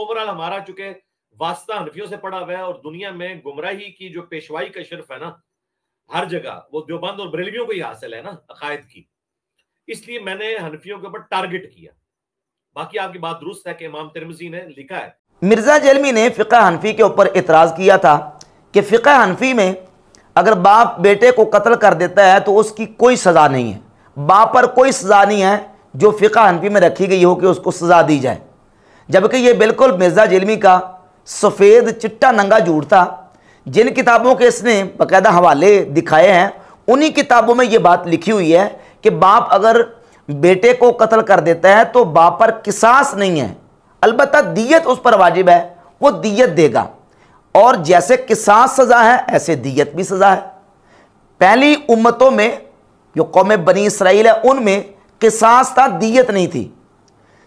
overall हमारा चुके वास्ता हनफियों से पड़ा हुआ है और दुनिया में गुमराही की जो पेशवाई का शर्फ है ना हर जगह वो देवबंद और बरेलवियों को ही हासिल है ना अकायद की इसलिए मैंने हनफियों के ऊपर टारगेट किया बाकी आपकी बात दुरुस्त है कि इमाम तिरमजी ने लिखा है मिर्ज़ा जलमी ने फ़िका हनफी के ऊपर इतराज़ किया था कि फ़िका हनफी में अगर बाप बेटे को कत्ल कर देता है तो उसकी कोई सज़ा नहीं है बाप पर कोई सज़ा नहीं है जो फ़िका हनफी में रखी गई हो कि उसको सज़ा दी जाए जबकि ये बिल्कुल मिर्ज़ा जिलमी का सफ़ेद चिट्टा नंगा जूट था जिन किताबों के इसने बाकायदा हवाले दिखाए हैं उन्हीं किताबों में ये बात लिखी हुई है कि बाप अगर बेटे को कत्ल कर देता है तो बाप पर किसास नहीं है अलबत् दियत उस पर वाजिब है वो दियत देगा और जैसे किसास सज़ा है ऐसे दियत भी सज़ा है पहली उम्मतों में जो कौम बनी इसराइल है उनमें किसास था दियत नहीं थी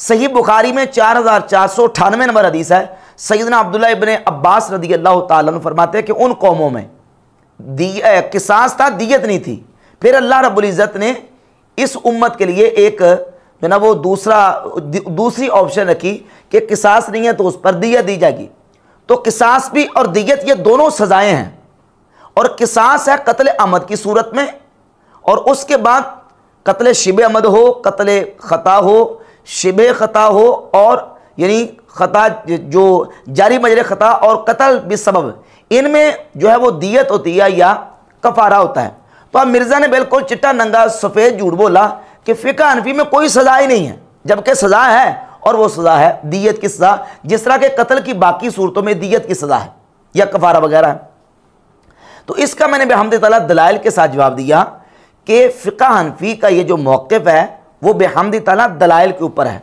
सही बुखारी में चार हज़ार चार सौ अठानवे नंबर हदीस है सैदना अब्दुल्ला इबन अब्बास रदी अल्लाह तरमाते हैं कि उन कौमों में दी किसास था दियत नहीं थी फिर अल्लाह रब्ज़त ने इस उम्मत के लिए एक जो ना वो दूसरा दूसरी ऑप्शन रखी कि किसास नहीं है तो उस पर दियत दी जाएगी तो किसास भी और दियत ये दोनों सज़ाएँ हैं और किसास है कत्ल अमद की सूरत में और उसके बाद कत्ल शिब अमद हो कत्ल ख़ता हो शिब ख़ता हो और यानी ख़ता जो जारी मजर ख़ता और कतल भी इन इनमें जो है वो दियत होती है या कफारा होता है तो अब मिर्ज़ा ने बिल्कुल चिट्टा नंगा सफ़ेद झूठ बोला कि फ़िका अनफी में कोई सज़ा ही नहीं है जबकि सज़ा है और वो सज़ा है दियत की सज़ा जिस तरह के कत्ल की बाकी सूरतों में दियत की सज़ा है या कफारा वगैरह है तो इसका मैंने बेहमद तला दलाइल के साथ जवाब दिया कि फ़िका हनफी का ये जो मौक़ है वो बेहमदी तला दलाइल के ऊपर है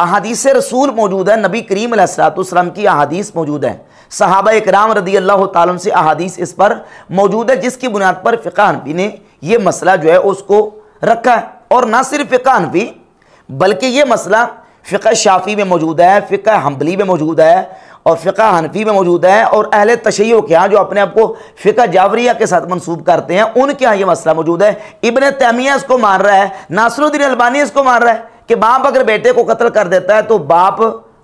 अहादीस रसूल मौजूद है नबी करीम सलाम की अहादीस मौजूद है साहबा इकराम रदी अल्लाह तम से अहादीस इस पर मौजूद है जिसकी बुनियाद पर फ़िका ने यह मसला जो है उसको रखा है और ना सिर्फ फ़िका बल्कि ये मसला फ़िक शाफ़ी में मौजूद है फ़िक हम्बली में मौजूद है और फ़िका हनफी में मौजूद है और अहल तशैयों के यहाँ जो अपने आप को फ़िका जावरिया के साथ मनसूब करते हैं उनके यहाँ ये मसला मौजूद है इबन तैमिया इसको मान रहा है नासरुद्दीन अलबानी इसको मान रहा है कि बाप अगर बेटे को कत्ल कर देता है तो बाप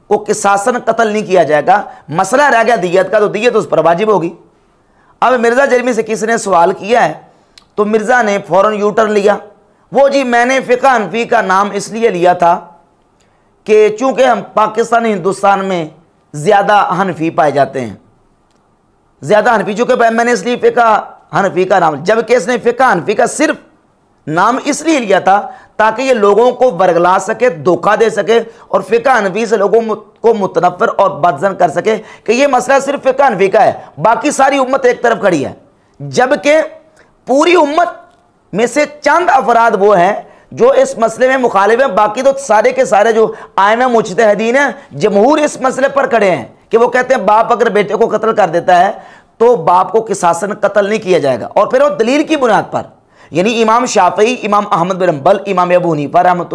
को किसासन कत्ल नहीं किया जाएगा मसला रह गया दियत का तो दियत उस पर वाजिब होगी अब मिर्ज़ा जरमी से किसी ने सवाल किया है तो मिर्ज़ा ने फ़ौर यूटर्न लिया वो जी मैंने फ़िका हनफी का नाम इसलिए लिया था कि चूँकि हम पाकिस्तान हिंदुस्तान में ज़्यादा हनफी पाए जाते हैं ज़्यादा हनफी चूँकि मैंने इसलिए फ़िका हनफी का नाम जबकि इसने फ़िका हनफी का सिर्फ नाम इसलिए लिया था ताकि ये लोगों को बरगला सके धोखा दे सके और फ़िका हनफी से लोगों को मुतनफ़र और बदजन कर सके कि ये मसला सिर्फ फ़िका हनफी का है बाकी सारी उम्मत एक तरफ खड़ी है जबकि पूरी उम्मत में से चंद अफराद वो हैं जो इस मसले में मुखालिफ हैं बाकी तो सारे के सारे जो आयमा मुजतहदीन हैं जमहूर इस मसले पर खड़े हैं कि वो कहते हैं बाप अगर बेटे को कत्ल कर देता है तो बाप को किसासन कत्ल नहीं किया जाएगा और फिर वो दलील की बुनियाद पर यानी इमाम शाफी इमाम अहमद बिन अम्बल इमाम अबू हनीफा रहमत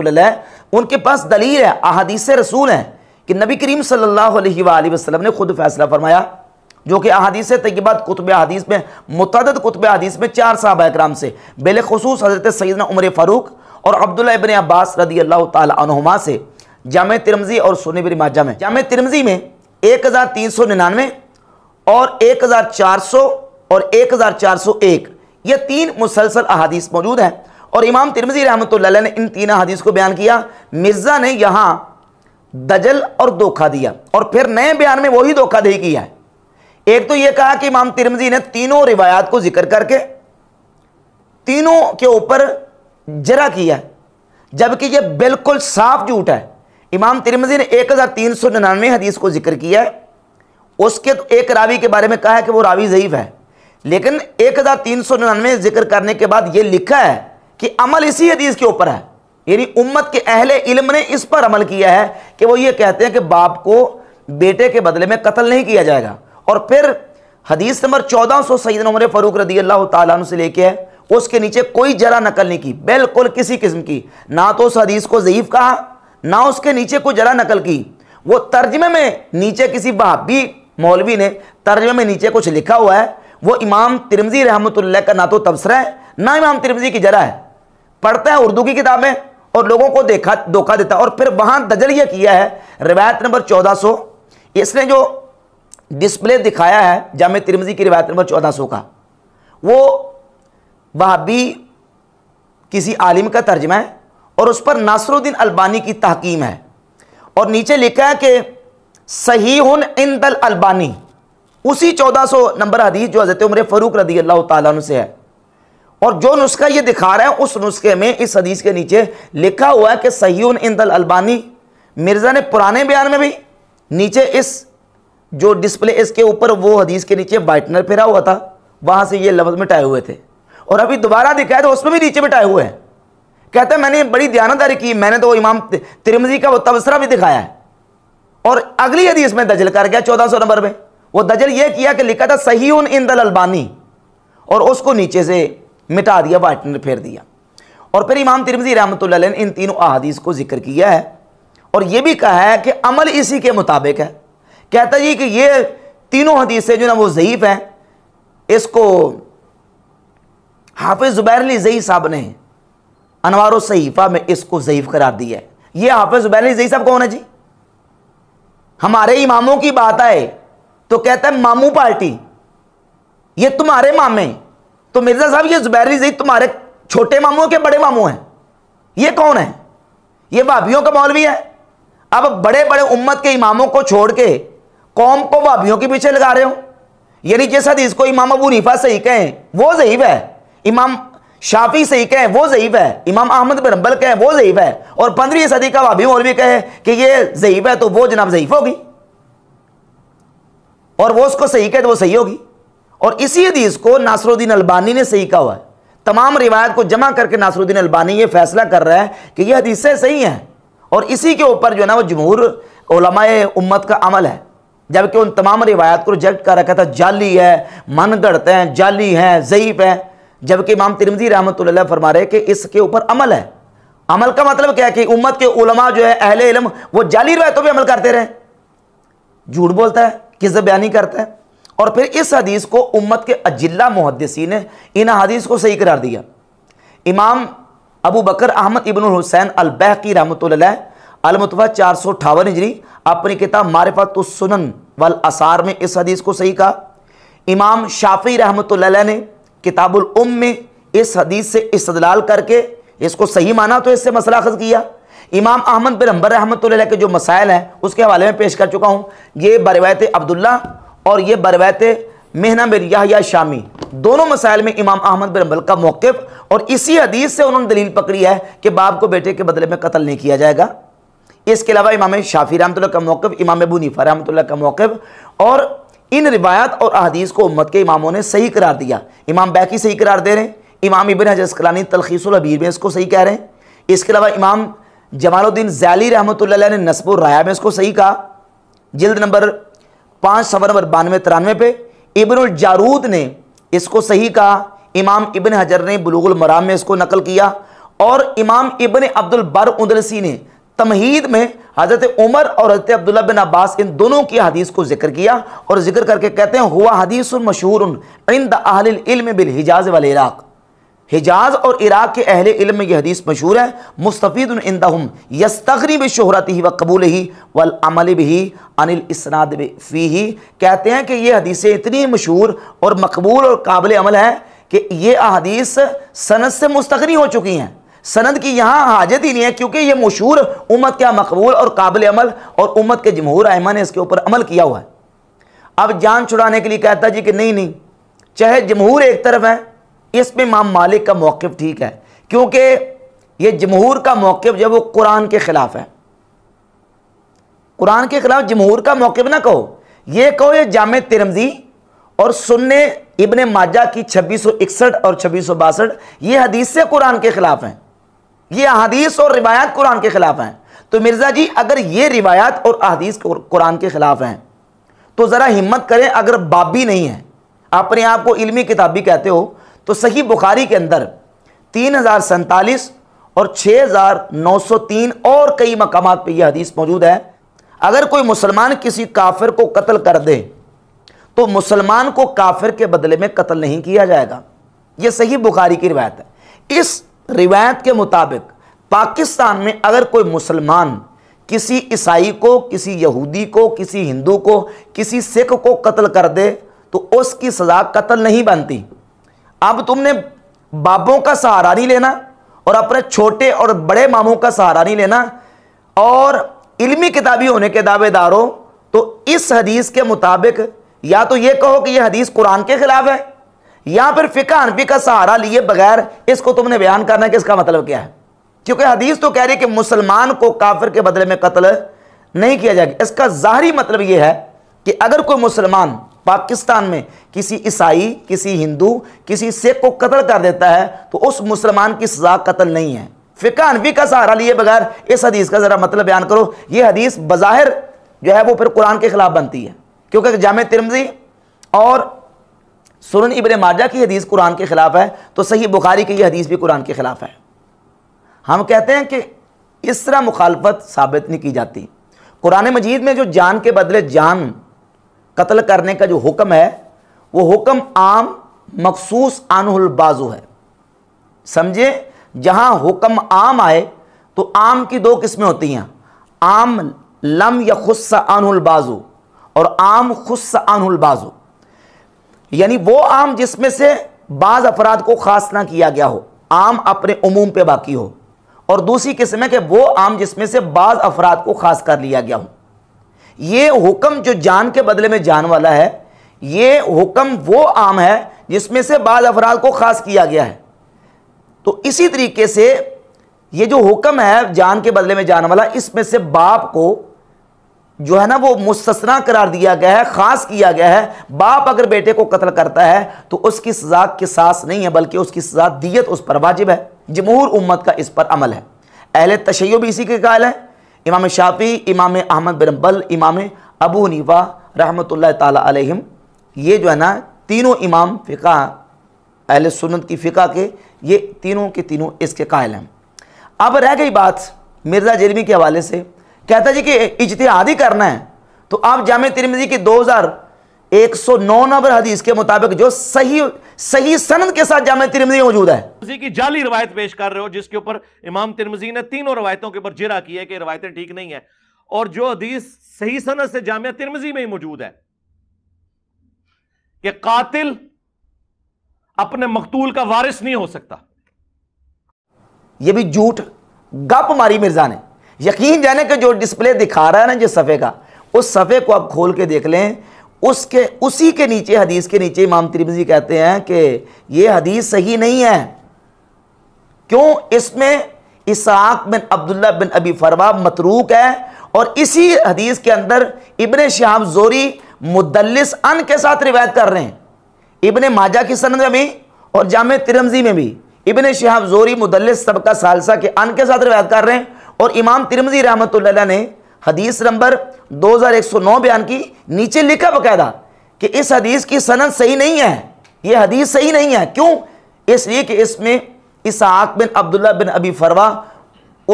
उनके पास दलील है अहादीस रसूल हैं कि नबी करीम सल्लल्लाहु अलैहि वसल्लम ने खुद फैसला फरमाया जो कि अहादीस तयबात कुतब हदीस में मुतद कुतब हदीस में चार साहब कराम से बेलखसूस हज़रत सैदना उमर फ़ारूक और अब्दुल्ला इबन अब्बास रदी अल्लाह तुमा से जाम तिरमजी और सोने बिन माजा में जाम तिरमजी में एक हज़ार तीन सौ निन्यानवे और एक हज़ार चार सौ और एक हज़ार चार सौ एक ये तीन मुसलसल अहादीस मौजूद हैं और इमाम तिरमजी रहमत ने इन तीन अहादीस को बयान किया मिर्ज़ा ने यहाँ दजल और धोखा दिया और फिर नए बयान में वही धोखा दे किया है एक तो यह कहा कि इमाम तिरमजी ने तीनों रिवायात को जिक्र करके तीनों के ऊपर जरा किया जबकि ये बिल्कुल साफ झूठ है इमाम तिरमजी ने एक हज़ार तीन सौ निन्यानवे हदीस को जिक्र किया है उसके तो एक रावी के बारे में कहा है कि वो रावी ज़यीफ है लेकिन एक हज़ार तीन सौ निन्यानवे जिक्र करने के बाद ये लिखा है कि अमल इसी हदीस के ऊपर है यानी उम्मत के अहले इल्म ने इस पर अमल किया है कि वो ये कहते हैं कि बाप को बेटे के बदले में कत्ल नहीं किया जाएगा और फिर हदीस नंबर चौदह सौ सईद नमर फरूक रदी अल्लाह तु से लेके है उसके नीचे कोई जरा नकल नहीं की बिल्कुल किसी किस्म की ना तो उस हदीस को ज़यीफ़ कहा ना उसके नीचे कोई जरा नकल की वो तर्जमे में नीचे किसी बहाबी मौलवी ने तर्जमे में नीचे कुछ लिखा हुआ है वो इमाम तिरमजी रहमत का ना तो तबसरा है ना इमाम तिरमजी की जरा है पढ़ता है उर्दू की किताबें और लोगों को देखा धोखा देता और फिर वहाँ दजरिया किया है रिवायत नंबर चौदह सौ इसने जो डिस्प्ले दिखाया है जाम तिरमजी की रिवायत नंबर चौदह सौ का वो वहाबी किसी आलिम का तर्जमा है और उस पर नासरुद्दीन अलबानी की तहकीम है और नीचे लिखा है कि सही इंदल अलबानी उसी 1400 नंबर हदीस जो हज़रत उम्र फ़रूक रदी अल्लाह तु से है और जो नुस्खा ये दिखा रहे हैं उस नुस्खे में इस हदीस के नीचे लिखा हुआ है कि सही इंदल अलबानी मिर्ज़ा ने पुराने बयान में भी नीचे इस जो डिस्प्ले इसके ऊपर वो हदीस के नीचे वाइटनर फेरा हुआ था वहां से ये लफ्ज़ मिटाए हुए थे और अभी दोबारा दिखाया तो उसमें भी नीचे मिटाए हुए हैं कहते हैं मैंने बड़ी दयानदारी की मैंने तो इमाम तिरमजी का वो तबसरा भी दिखाया है और अगली हदीस में दजल कर गया चौदह सौ नंबर में वो दजल ये किया कि लिखा था सही उन इन दल अलबानी और उसको नीचे से मिटा दिया वाइटनर फेर दिया और फिर इमाम तिरमजी रहमत इन तीनों अहादीस को जिक्र किया है और ये भी कहा है कि अमल इसी के मुताबिक है कहता जी कि ये तीनों हदीसें जो ना वो ज़यीफ़ हैं इसको हाफिज़ ज़ुबैर अली ज़ई साहब ने अनवार सहीफ़ा में इसको ज़यीफ़ करार दिया है ये हाफिज़ ज़ुबैर अली ज़ई साहब कौन है जी हमारे इमामों की बात आए तो कहता है मामू पार्टी ये तुम्हारे मामे तो मिर्ज़ा साहब ये ज़ुबैर अली ज़ई तुम्हारे छोटे मामू के बड़े मामू हैं ये कौन है ये भाभीियों का मौलवी है अब बड़े बड़े उम्मत के इमामों को छोड़ के कौम को भाभीियों के पीछे लगा रहे हो यानी जिस हदीस को इमाम अबू नीफा सही कहें वो ज़यीफ है इमाम शाफी सही कहें वो ज़यीफ है इमाम अहमद बिन कहें वो ज़यीफ है और पंद्रहवीं सदी का और भी कहे कि ये ज़यीफ है तो वो जनाब ज़यीफ होगी और वो उसको सही कहे तो वो सही होगी और इसी हदीस को नासरुद्दीन अलबानी ने सही कहा हुआ है तमाम रिवायत को जमा करके नासरुद्दीन अलबानी ये फैसला कर रहा है कि यह हदीसें सही हैं और इसी के ऊपर जो है ना वो जमहूर उलमाए उम्मत का अमल है जबकि उन तमाम रिवायात को रिजेक्ट कर रखा था जाली है मन गढ़ते हैं जाली हैं ज़ईफ हैं जबकि इमाम तिरमजी रहमत फरमा रहे कि इसके ऊपर अमल है अमल का मतलब क्या है कि उम्मत के उलमा जो है अहले इलम वो जाली रवायतों पर अमल करते रहे झूठ बोलता है किस बयानी करता है और फिर इस हदीस को उम्मत के अजिल्ला मुहदसी ने इन हदीस को सही करार दिया इमाम अबू बकर अहमद इबन हुसैन की रहमत अलमतवा चार सौ अठावन हिजरी अपनी किताब तो सुनन वल आसार में इस हदीस को सही कहा इमाम शाफी रहमत ने किताबुल उम में इस हदीस से इस्तलाल करके इसको सही माना तो इससे मसला खज किया इमाम अहमद बिन हम्बर रहमत के जो मसाइल हैं उसके हवाले में पेश कर चुका हूँ ये बरवायत अब्दुल्ला और ये बरवायत मेहना बिन या शामी दोनों मसाइल में इमाम अहमद बिन हम्बल का मौक़ और इसी हदीस से उन्होंने दलील पकड़ी है कि बाप को बेटे के बदले में कत्ल नहीं किया जाएगा इसके अलावा इमाम शाफी रहमत का मौक़ इमाम बुनीफा रहमत का मौक़ और इन रिवायत और अहदीस को उम्मत के इमामों ने सही करार दिया इमाम बैकी सही करार दे रहे हैं इमाम इबन हजर कलानी तलखीसबीर में इसको सही कह रहे हैं इसके अलावा इमाम जमालुद्दीन जैली रहमत ने नसब राया में इसको सही कहा जल्द नंबर पाँच सवा नंबर बानवे तिरानवे पे इबन अजारूद ने इसको सही कहा इमाम इबन हजर ने बलूगुल मराम में इसको नकल किया और इमाम इबन अब्दुल बर उदलसी ने तमहीद में हज़रत उमर और हज़रत अब्दुल्ला बिन अब्बास इन दोनों की हदीस को जिक्र किया और जिक्र करके कहते हैं हुआ हदीस मशहूर इन अहलम बिल हिजाज वाल इराक़ हिजाज और इराक़ के अहल इल्म में यह हदीस मशहूर है मुस्तफ़ीद दम यस्तरी भी शहरत ही व कबूल ही वल अमल भी अनिल इसनाद फ़ी ही कहते हैं कि यह हदीसें इतनी मशहूर और मकबूल और काबिल अमल है कि ये अदीस सनत से मुस्तरी हो चुकी हैं सनद की यहाँ हाजत ही नहीं है क्योंकि ये मशहूर उम्मत का मकबूल और काबिल अमल और उम्मत के जमहूर अहमा ने इसके ऊपर अमल किया हुआ है अब जान छुड़ाने के लिए कहता जी कि नहीं नहीं चाहे जमहूर एक तरफ है इसमें माम मालिक का मौक़ ठीक है क्योंकि ये जमहूर का मौक़ जब वो कुरान के ख़िलाफ़ है कुरान के ख़िलाफ़ जमहूर का मौक़ ना कहो ये कहो ये जाम तिरमजी और सुनने इबन माजा की छब्बीस सौ इकसठ और छब्बीस सौ बासठ ये हदीस से कुरान के ख़िलाफ़ हैं ये अहदीस और रिवायात कुरान के ख़िलाफ़ हैं तो मिर्ज़ा जी अगर ये रिवायात और अहदीस कुरान के ख़िलाफ़ हैं तो ज़रा हिम्मत करें अगर बाबी नहीं है अपने आप को इलमी किताबी कहते हो तो सही बुखारी के अंदर तीन हज़ार सैंतालीस और छः हज़ार नौ सौ तीन और कई मकाम पर यह हदीस मौजूद है अगर कोई मुसलमान किसी काफिर को कत्ल कर दे तो मुसलमान को काफिर के बदले में कत्ल नहीं किया जाएगा यह सही बुखारी की रिवायत है इस रिवायत के मुताबिक पाकिस्तान में अगर कोई मुसलमान किसी ईसाई को किसी यहूदी को किसी हिंदू को किसी सिख को कत्ल कर दे तो उसकी सज़ा कत्ल नहीं बनती अब तुमने बाबों का सहारा नहीं लेना और अपने छोटे और बड़े मामों का सहारा नहीं लेना और इल्मी किताबी होने के दावेदारों तो इस हदीस के मुताबिक या तो ये कहो कि यह हदीस कुरान के ख़िलाफ़ है या फिर फिका हनफी का सहारा लिए बगैर इसको तुमने बयान करना है कि इसका मतलब क्या है क्योंकि हदीस तो कह रही है कि मुसलमान को काफिर के बदले में कत्ल नहीं किया जाएगा इसका ज़ाहरी मतलब यह है कि अगर कोई मुसलमान पाकिस्तान में किसी ईसाई किसी हिंदू किसी सिख को कत्ल कर देता है तो उस मुसलमान की सजा कत्ल नहीं है फ़िका अनवी का सहारा लिए बगैर इस हदीस का ज़रा मतलब बयान करो ये हदीस बज़ाहिर जो है वो फिर कुरान के ख़िलाफ़ बनती है क्योंकि जाम तिरमजी और सुरन इबन माजा की हदीस कुरान के ख़िलाफ़ है तो सही बुखारी की यह हदीस भी कुरान के ख़िलाफ़ है हम कहते हैं कि इस तरह मुखालफत साबित नहीं की जाती कुरान मजीद में जो जान के बदले जान कत्ल करने का जो हुक्म है वो हुक्म आम मखसूस आनबाजू है समझे जहाँ हुक्म आम आए तो आम की दो किस्में होती हैं आम लम या खुस्सा आनबाजू और आम खुस्सा आनबाजू यानी वो आम जिसमें से बाज़ अफराद को खास ना किया गया हो आम अपने उमूम पे बाकी हो और दूसरी किस्म है कि वो आम जिसमें से बाज़ अफराद को खास कर लिया गया हो ये हुक्म जो जान के बदले में जान वाला है ये हुक्म वो आम है जिसमें से बाज़ अफराद को खास किया गया है तो इसी तरीके से ये जो हुक्म है जान के बदले में जान वाला इसमें से बाप को जो है ना वो मुस्तना करार दिया गया है ख़ास किया गया है बाप अगर बेटे को कत्ल करता है तो उसकी सज़ा के सास नहीं है बल्कि उसकी सज़ा दियत उस पर वाजिब है जमहूर उम्मत का इस पर अमल है अहल तशैय भी इसी के कायल है इमाम शाफ़ी इमाम अहमद बिरबल इमाम अबू हनीफा रहमत तम ये जो है ना तीनों इमाम फ़िका अहल सुनत की फ़िका के ये तीनों के तीनों इसके कायल हैं अब रह गई बात मिर्ज़ा जरमी के हवाले से कहता जी कि इजतहादी करना है तो आप जाम तिरमिजी की 2109 नंबर हदीस के मुताबिक जो सही सही सनद के साथ जाम तिरमिजी मौजूद है तिरमिजी की जाली रवायत पेश कर रहे हो जिसके ऊपर इमाम तिरमिजी ने तीनों रवायतों के ऊपर जिरा किया है कि रवायतें ठीक नहीं है और जो हदीस सही सनद से जामिया तिरमिजी में ही मौजूद है कि कातिल अपने मकतूल का वारिस नहीं हो सकता यह भी झूठ गप मारी मिर्जा ने यकीन जाने के जो डिस्प्ले दिखा रहा है ना जिस सफ़े का उस सफ़े को आप खोल के देख लें उसके उसी के नीचे हदीस के नीचे इमाम तिरमिजी कहते हैं कि ये हदीस सही नहीं है क्यों इसमें इसहाक बिन अब्दुल्ला बिन अबी फरवा मतरूक है और इसी हदीस के अंदर इबन श्याम जोरी मुदलिस अन के साथ रिवायत कर रहे हैं इबन माजा की सनद में भी और जाम तिरमजी में भी इबन शहाब जोरी मुदलिस सबका सालसा के अन के साथ रिवायत कर रहे हैं और इमाम तिरमजी रहमत ने हदीस नंबर 2109 बयान की नीचे लिखा बकायदा कि इस हदीस की सनद सही नहीं है ये हदीस सही नहीं है क्यों इसलिए कि इसमें इसहाक बिन अब्दुल्ला बिन अबी फरवा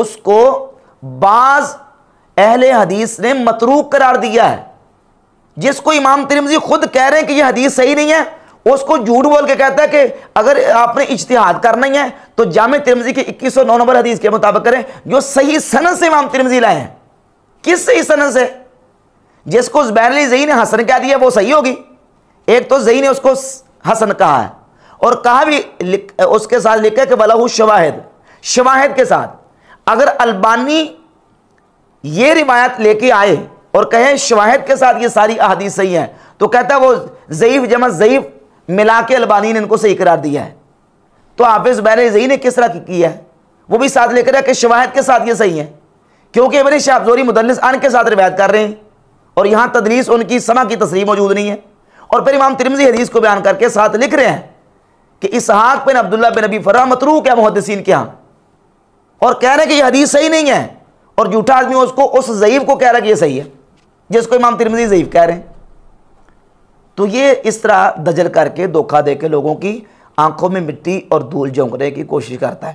उसको बाज़ अहले हदीस ने मतरूक करार दिया है जिसको इमाम तिरमजी खुद कह रहे हैं कि यह हदीस सही नहीं है उसको झूठ बोल के कहता है कि अगर आपने इश्तिहाद करना ही है तो जाम तिरमजी के इक्कीस सौ नौ नंबर हदीस के मुताबिक करें जो सही सनत से इमाम तिरमजी लाए हैं किस सही सनत से जिसको बैरली जई ने हसन कह दिया वो सही होगी एक तो जई ने उसको हसन कहा है और कहा भी उसके साथ लिखा कि वलाहू शवाहिद शवाहिद के साथ अगर अल्बानी ये रिवायत लेके आए और कहे शवाहिद के साथ ये सारी अहदीस सही हैं तो कहता है वो ज़ईफ़ जमा ज़ईफ़ मिला के अलबानी ने इनको सही करार दिया है तो हाफिज बैरजई ने किस तरह की किया है वो भी साथ लेकर आया कि शवाहद के साथ ये सही है क्योंकि मेरे शाहजोरी मुदनस अन के साथ रिवायत कर रहे हैं और यहाँ तदरीस उनकी समा की तस्री मौजूद नहीं है और फिर इमाम तिरमजी हदीस को बयान करके साथ लिख रहे हैं कि इसहाक बिन अब्दुल्ला बिन नबी फरा मतरू क्या मुहदसिन के यहाँ और कह रहे हैं कि यह हदीस सही नहीं है और जूठा आदमी उसको उस ज़यीफ़ को कह रहा है कि यह सही है जिसको इमाम तिरमजी ज़यीफ़ कह रहे हैं तो ये इस तरह दजल करके धोखा देके लोगों की आंखों में मिट्टी और धूल झोंकने की कोशिश करता है